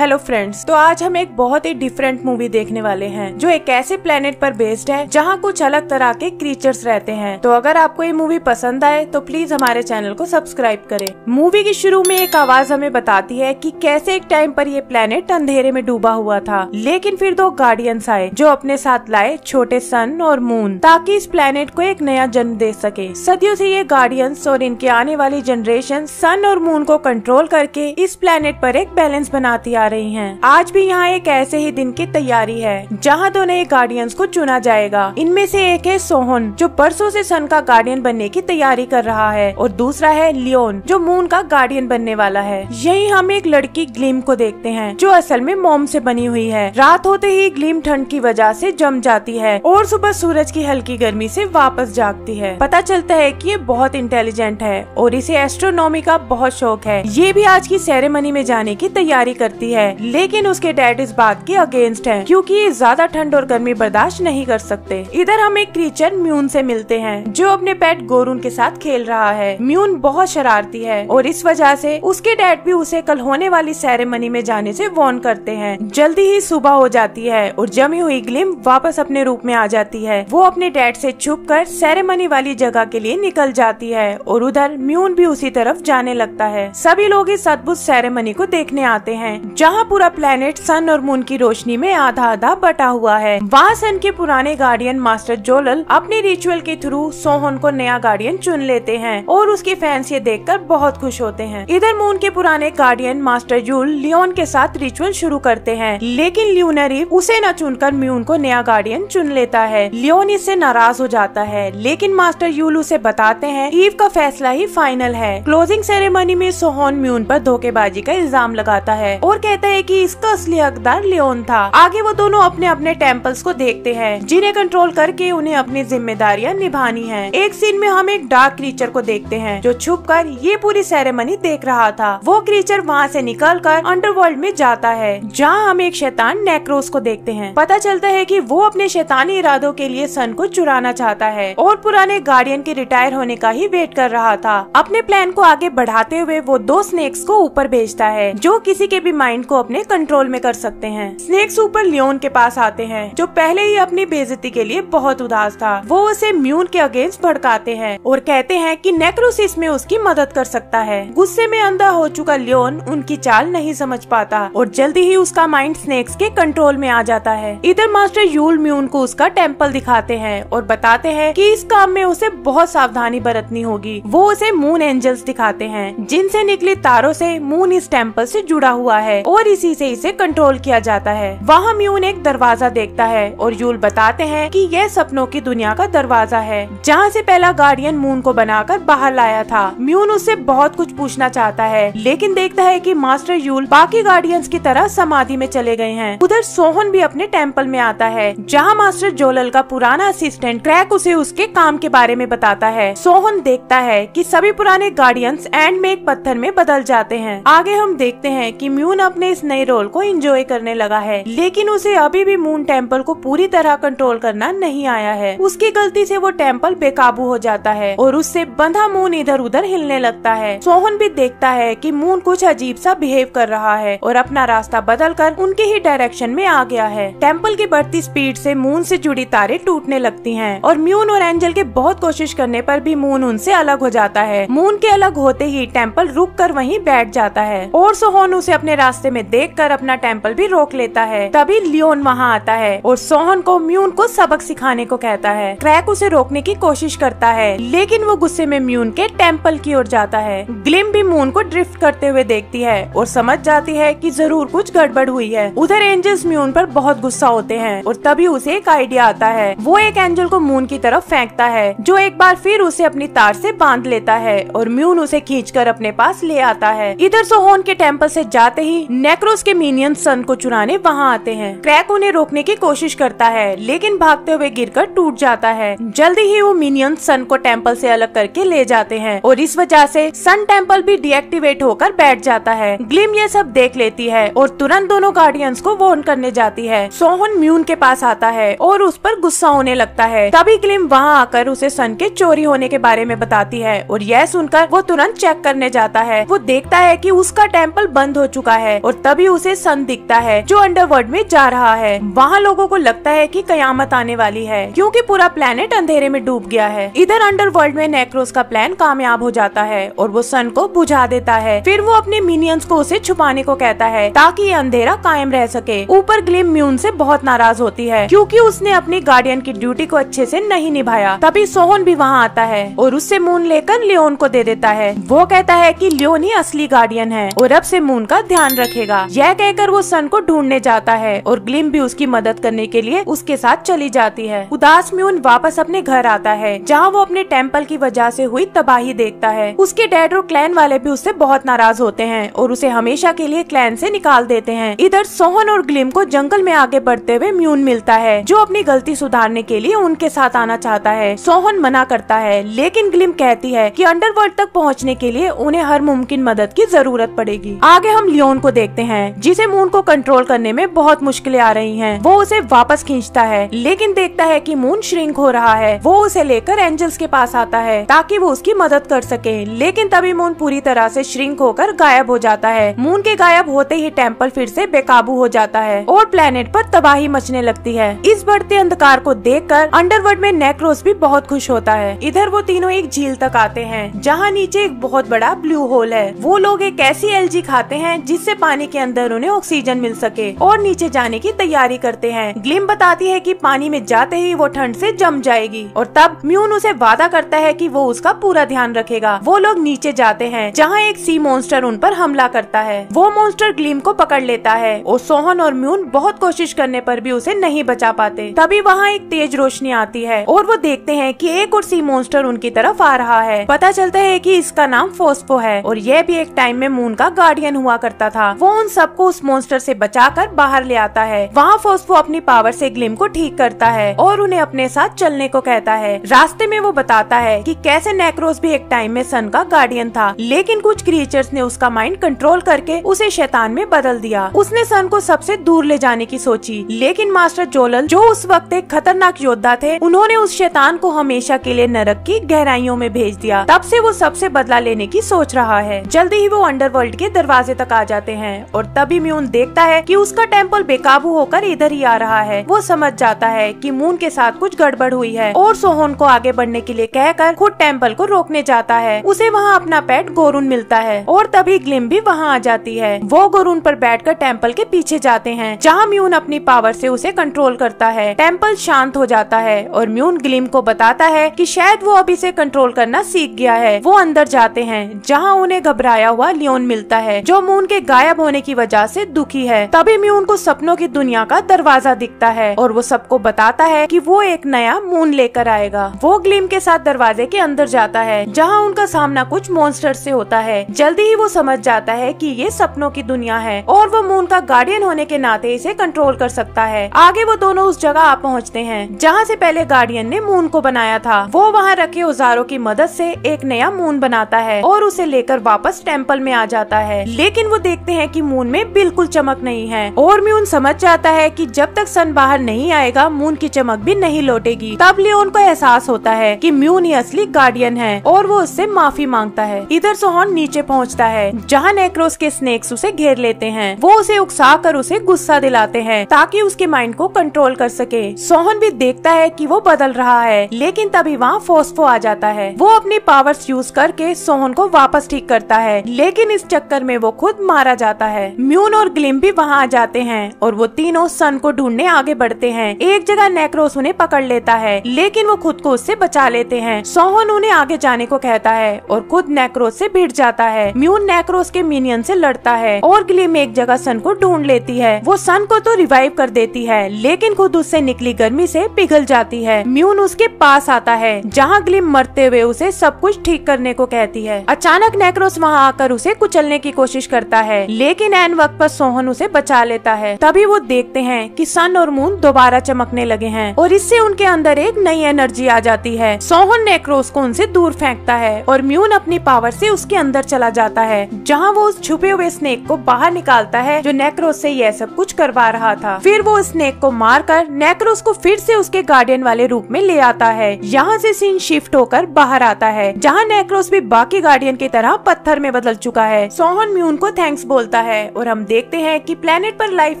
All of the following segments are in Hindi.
हेलो फ्रेंड्स तो आज हम एक बहुत ही डिफरेंट मूवी देखने वाले हैं जो एक ऐसे प्लेनेट पर बेस्ड है जहां कुछ अलग तरह के क्रीचर्स रहते हैं तो अगर आपको ये मूवी पसंद आए तो प्लीज हमारे चैनल को सब्सक्राइब करें मूवी की शुरू में एक आवाज हमें बताती है कि कैसे एक टाइम पर ये प्लेनेट अंधेरे में डूबा हुआ था लेकिन फिर दो गार्डियंस आए जो अपने साथ लाए छोटे सन और मून ताकि इस प्लेनेट को एक नया जन्म दे सके सदियों से ये गार्डियंस और इनके आने वाली जनरेशन सन और मून को कंट्रोल करके इस प्लेनेट पर एक बैलेंस बनाती आ रही हैं। आज भी यहाँ एक ऐसे ही दिन की तैयारी है जहाँ दोनों एक गार्डियंस को चुना जाएगा इनमें से एक है सोहन जो परसों से सन का गार्डियन बनने की तैयारी कर रहा है और दूसरा है लियोन जो मून का गार्डियन बनने वाला है यही हम एक लड़की ग्लीम को देखते हैं जो असल में मोम से बनी हुई है रात होते ही ग्लीम ठंड की वजह से जम जाती है और सुबह सूरज की हल्की गर्मी से वापस जागती है पता चलता है कि ये बहुत इंटेलिजेंट है और इसे एस्ट्रोनॉमी का बहुत शौक है ये भी आज की सेरेमनी में जाने की तैयारी करती है है लेकिन उसके डैड इस बात के अगेंस्ट है क्योंकि ये ज्यादा ठंड और गर्मी बर्दाश्त नहीं कर सकते इधर हम एक क्रीचर म्यून से मिलते हैं जो अपने पेट गोरून के साथ खेल रहा है म्यून बहुत शरारती है और इस वजह से उसके डैड भी उसे कल होने वाली सेरेमनी में जाने से वॉर्न करते हैं जल्दी ही सुबह हो जाती है और जमी हुई ग्लिम वापस अपने रूप में आ जाती है वो अपने डैड से छुप कर सेरेमनी वाली जगह के लिए निकल जाती है और उधर म्यून भी उसी तरफ जाने लगता है सभी लोग इस अद्भुत सेरेमनी को देखने आते हैं जहाँ पूरा प्लेनेट सन और मून की रोशनी में आधा आधा बटा हुआ है वहाँ सन के पुराने गार्डियन मास्टर जोलल अपने रिचुअल के थ्रू सोहन को नया गार्डियन चुन लेते हैं और उसके फैंस ये देखकर बहुत खुश होते हैं इधर मून के पुराने गार्डियन मास्टर यूल लियोन के साथ रिचुअल शुरू करते हैं लेकिन ल्यूनरी उसे न चुनकर म्यून को नया गार्डियन चुन लेता है लियोन इससे नाराज हो जाता है लेकिन मास्टर यूल उसे बताते हैं ईव का फैसला ही फाइनल है क्लोजिंग सेरेमनी में सोहन म्यून पर धोखेबाजी का इल्जाम लगाता है और कहते कहता है कि इसका असली हकदार लियोन था आगे वो दोनों अपने अपने टेम्पल्स को देखते हैं जिन्हें कंट्रोल करके उन्हें अपनी जिम्मेदारियां निभानी है एक सीन में हम एक डार्क क्रीचर को देखते हैं जो छुप कर ये पूरी सेरेमनी देख रहा था वो क्रीचर वहाँ से निकल कर अंडरवर्ल्ड में जाता है जहाँ हम एक शैतान नेक्रोस को देखते हैं पता चलता है कि वो अपने शैतानी इरादों के लिए सन को चुराना चाहता है और पुराने गार्डियन के रिटायर होने का ही वेट कर रहा था अपने प्लान को आगे बढ़ाते हुए वो दो स्नेक्स को ऊपर भेजता है जो किसी के भी माइंड माइंड को अपने कंट्रोल में कर सकते हैं स्नेक्स ऊपर लियोन के पास आते हैं जो पहले ही अपनी बेजती के लिए बहुत उदास था वो उसे म्यून के अगेंस्ट भड़काते हैं और कहते हैं कि नेक्रोसिस में उसकी मदद कर सकता है गुस्से में अंधा हो चुका लियोन उनकी चाल नहीं समझ पाता और जल्दी ही उसका माइंड स्नेक्स के कंट्रोल में आ जाता है इधर मास्टर यूल म्यून को उसका टेम्पल दिखाते हैं और बताते हैं की इस काम में उसे बहुत सावधानी बरतनी होगी वो उसे मून एंजल्स दिखाते हैं जिनसे निकली तारों से मून इस टेम्पल से जुड़ा हुआ है और इसी से इसे कंट्रोल किया जाता है वहाँ म्यून एक दरवाजा देखता है और यूल बताते हैं कि यह सपनों की दुनिया का दरवाजा है जहाँ से पहला गार्डियन मून को बनाकर बाहर लाया था म्यून उससे बहुत कुछ पूछना चाहता है लेकिन देखता है कि मास्टर यूल बाकी गार्डियंस की तरह समाधि में चले गए हैं उधर सोहन भी अपने टेम्पल में आता है जहाँ मास्टर जोलल का पुराना असिस्टेंट क्रैक उसे उसके काम के बारे में बताता है सोहन देखता है कि सभी पुराने गार्डियंस एंड में एक पत्थर में बदल जाते हैं आगे हम देखते हैं कि म्यून अपने अपने इस नए रोल को एंजॉय करने लगा है लेकिन उसे अभी भी मून टेम्पल को पूरी तरह कंट्रोल करना नहीं आया है उसकी गलती से वो टेम्पल बेकाबू हो जाता है और उससे बंधा मून इधर उधर हिलने लगता है सोहन भी देखता है कि मून कुछ अजीब सा बिहेव कर रहा है और अपना रास्ता बदल कर उनके ही डायरेक्शन में आ गया है टेम्पल की बढ़ती स्पीड से मून से जुड़ी तारे टूटने लगती है और म्यून और एंजल के बहुत कोशिश करने पर भी मून उनसे अलग हो जाता है मून के अलग होते ही टेम्पल रुक कर वहीं बैठ जाता है और सोहन उसे अपने रास्ते रास्ते में देखकर अपना टेम्पल भी रोक लेता है तभी लियोन वहाँ आता है और सोहन को म्यून को सबक सिखाने को कहता है क्रैक उसे रोकने की कोशिश करता है लेकिन वो गुस्से में म्यून के टेम्पल की ओर जाता है ग्लिम भी मून को ड्रिफ्ट करते हुए देखती है और समझ जाती है कि जरूर कुछ गड़बड़ हुई है उधर एंजल्स म्यून पर बहुत गुस्सा होते हैं और तभी उसे एक आइडिया आता है वो एक एंजल को मून की तरफ फेंकता है जो एक बार फिर उसे अपनी तार से बांध लेता है और म्यून उसे खींचकर अपने पास ले आता है इधर सोहोन के टेम्पल से जाते ही नेक्रोस के मिनियन सन को चुराने वहाँ आते हैं क्रैक उन्हें रोकने की कोशिश करता है लेकिन भागते हुए गिरकर टूट जाता है जल्दी ही वो मिनियन सन को टेम्पल से अलग करके ले जाते हैं और इस वजह से सन टेम्पल भी डिएक्टिवेट होकर बैठ जाता है ग्लिम ये सब देख लेती है और तुरंत दोनों गार्डियंस को वॉर्न करने जाती है सोहन म्यून के पास आता है और उस पर गुस्सा होने लगता है तभी ग्लिम वहाँ आकर उसे सन के चोरी होने के बारे में बताती है और यह सुनकर वो तुरंत चेक करने जाता है वो देखता है की उसका टेम्पल बंद हो चुका है और तभी उसे सन दिखता है जो अंडरवर्ल्ड में जा रहा है वहाँ लोगों को लगता है की कयामत आने वाली है क्यूँकी पूरा प्लेनेट अंधेरे में डूब गया है इधर अंडरवर्ल्ड में नेक्रोस का प्लान कामयाब हो जाता है और वो सन को बुझा देता है फिर वो अपने मिनियंस को उसे छुपाने को कहता है ताकि ये अंधेरा कायम रह सके ऊपर ग्लिम म्यून से बहुत नाराज होती है क्योंकि उसने अपनी गार्डियन की ड्यूटी को अच्छे से नहीं निभाया तभी सोहन भी वहाँ आता है और उससे मून लेकर लियोन को दे देता है वो कहता है कि लियोन ही असली गार्डियन है और अब से मून का ध्यान रखे देखेगा यह कहकर वो सन को ढूंढने जाता है और ग्लिम भी उसकी मदद करने के लिए उसके साथ चली जाती है उदास म्यून वापस अपने घर आता है जहाँ वो अपने टेम्पल की वजह ऐसी हुई तबाही देखता है उसके डैड और क्लैन वाले भी उससे बहुत नाराज होते हैं और उसे हमेशा के लिए क्लैन ऐसी निकाल देते हैं इधर सोहन और ग्लिम को जंगल में आगे बढ़ते हुए म्यून मिलता है जो अपनी गलती सुधारने के लिए उनके साथ आना चाहता है सोहन मना करता है लेकिन ग्लिम कहती है कि अंडरवर्ल्ड तक पहुंचने के लिए उन्हें हर मुमकिन मदद की जरूरत पड़ेगी आगे हम लियोन को देख देखते हैं जिसे मून को कंट्रोल करने में बहुत मुश्किलें आ रही हैं। वो उसे वापस खींचता है लेकिन देखता है कि मून श्रिंक हो रहा है वो उसे लेकर एंजल्स के पास आता है ताकि वो उसकी मदद कर सके लेकिन तभी मून पूरी तरह से श्रिंक होकर गायब हो जाता है मून के गायब होते ही टेम्पल फिर से बेकाबू हो जाता है और प्लेनेट पर तबाही मचने लगती है इस बढ़ते अंधकार को देखकर अंडरवर्ल्ड में नेक्रोस भी बहुत खुश होता है इधर वो तीनों एक झील तक आते हैं जहाँ नीचे एक बहुत बड़ा ब्लू होल है वो लोग एक ऐसी एलजी खाते हैं जिससे पानी पानी के अंदर उन्हें ऑक्सीजन मिल सके और नीचे जाने की तैयारी करते हैं ग्लिम बताती है कि पानी में जाते ही वो ठंड से जम जाएगी और तब म्यून उसे वादा करता है कि वो उसका पूरा ध्यान रखेगा वो लोग नीचे जाते हैं जहाँ एक सी मॉन्स्टर उन पर हमला करता है वो मॉन्स्टर ग्लिम को पकड़ लेता है और सोहन और म्यून बहुत कोशिश करने पर भी उसे नहीं बचा पाते तभी वहाँ एक तेज रोशनी आती है और वो देखते हैं कि एक और सी मॉन्स्टर उनकी तरफ आ रहा है पता चलता है कि इसका नाम फोस्फो है और यह भी एक टाइम में मून का गार्डियन हुआ करता था वो उन सबको उस मोन्स्टर से बचाकर बाहर ले आता है वहाँ फोस्फो अपनी पावर से ग्लिम को ठीक करता है और उन्हें अपने साथ चलने को कहता है रास्ते में वो बताता है कि कैसे नेक्रोस भी एक टाइम में सन का गार्डियन था लेकिन कुछ क्रिएचर्स ने उसका माइंड कंट्रोल करके उसे शैतान में बदल दिया उसने सन को सबसे दूर ले जाने की सोची लेकिन मास्टर जोलल जो उस वक्त एक खतरनाक योद्धा थे उन्होंने उस शैतान को हमेशा के लिए नरक की गहराइयों में भेज दिया तब से वो सबसे बदला लेने की सोच रहा है जल्दी ही वो अंडरवर्ल्ड के दरवाजे तक आ जाते हैं हैं और तभी म्यून देखता है कि उसका टेम्पल बेकाबू होकर इधर ही आ रहा है वो समझ जाता है कि मून के साथ कुछ गड़बड़ हुई है और सोहन को आगे बढ़ने के लिए कहकर खुद टेम्पल को रोकने जाता है उसे वहाँ अपना पेट गोरुन मिलता है और तभी ग्लिम भी वहाँ आ जाती है वो गोरुन पर कर टेम्पल के पीछे जाते हैं जहाँ म्यून अपनी पावर से उसे कंट्रोल करता है टेम्पल शांत हो जाता है और म्यून ग्लिम को बताता है कि शायद वो अभी ऐसी कंट्रोल करना सीख गया है वो अंदर जाते हैं जहाँ उन्हें घबराया हुआ लियोन मिलता है जो मून के गायब होने की वजह से दुखी है तभी में उनको सपनों की दुनिया का दरवाजा दिखता है और वो सबको बताता है कि वो एक नया मून लेकर आएगा वो ग्लीम के साथ दरवाजे के अंदर जाता है जहाँ उनका सामना कुछ मॉन्स्टर से होता है जल्दी ही वो समझ जाता है कि ये सपनों की दुनिया है और वो मून का गार्डियन होने के नाते इसे कंट्रोल कर सकता है आगे वो दोनों उस जगह आ पहुँचते हैं जहाँ से पहले गार्डियन ने मून को बनाया था वो वहाँ रखे औजारों की मदद से एक नया मून बनाता है और उसे लेकर वापस टेम्पल में आ जाता है लेकिन वो देखते हैं कि मून में बिल्कुल चमक नहीं है और म्यून समझ जाता है कि जब तक सन बाहर नहीं आएगा मून की चमक भी नहीं लौटेगी तब लियोन को एहसास होता है कि म्यून ही असली गार्डियन है और वो उससे माफी मांगता है इधर सोहन नीचे पहुंचता है जहां नेक्रोस के स्नेक्स उसे घेर लेते हैं वो उसे उकसा कर उसे गुस्सा दिलाते हैं ताकि उसके माइंड को कंट्रोल कर सके सोहन भी देखता है कि वो बदल रहा है लेकिन तभी वहाँ फोस्फो आ जाता है वो अपनी पावर्स यूज करके सोहन को वापस ठीक करता है लेकिन इस चक्कर में वो खुद मारा जाता जाता है म्यून और ग्लिम भी वहाँ आ जाते हैं और वो तीनों सन को ढूंढने आगे बढ़ते हैं एक जगह नेक्रोस उन्हें पकड़ लेता है लेकिन वो खुद को उससे बचा लेते हैं सोहन उन्हें आगे जाने को कहता है और खुद नेक्रोस से भिड़ जाता है म्यून नेक्रोस के मिनियन से लड़ता है और ग्लिम एक जगह सन को ढूंढ लेती है वो सन को तो रिवाइव कर देती है लेकिन खुद उससे निकली गर्मी से पिघल जाती है म्यून उसके पास आता है जहाँ ग्लिम मरते हुए उसे सब कुछ ठीक करने को कहती है अचानक नेक्रोस वहाँ आकर उसे कुचलने की कोशिश करता है लेकिन लेकिन एन वक्त पर सोहन उसे बचा लेता है तभी वो देखते हैं कि सन और मून दोबारा चमकने लगे हैं और इससे उनके अंदर एक नई एनर्जी आ जाती है सोहन नेक्रोस को उनसे दूर फेंकता है और म्यून अपनी पावर से उसके अंदर चला जाता है जहाँ वो उस छुपे हुए स्नेक को बाहर निकालता है जो नेक्रोस से यह सब कुछ करवा रहा था फिर वो स्नेक को मार कर नेक्रोस को फिर से उसके गार्डियन वाले रूप में ले आता है यहाँ से सीन शिफ्ट होकर बाहर आता है जहाँ नेक्रोस भी बाकी गार्डियन की तरह पत्थर में बदल चुका है सोहन म्यून को थैंक्स बोलता होता है और हम देखते हैं कि प्लेनेट पर लाइफ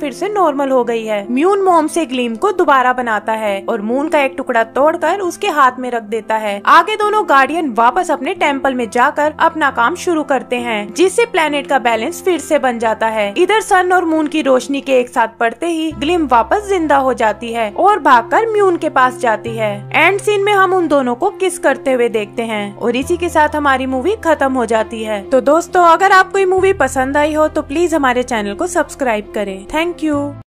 फिर से नॉर्मल हो गई है म्यून मोम से ग्लीम को दोबारा बनाता है और मून का एक टुकड़ा तोड़कर उसके हाथ में रख देता है आगे दोनों गार्डियन वापस अपने टेम्पल में जाकर अपना काम शुरू करते हैं जिससे प्लेनेट का बैलेंस फिर से बन जाता है इधर सन और मून की रोशनी के एक साथ पड़ते ही ग्लिम वापस जिंदा हो जाती है और कर म्यून के पास जाती है एंड सीन में हम उन दोनों को किस करते हुए देखते हैं और इसी के साथ हमारी मूवी खत्म हो जाती है तो दोस्तों अगर आपको मूवी पसंद आई हो तो प्लीज हमारे चैनल को सब्सक्राइब करें थैंक यू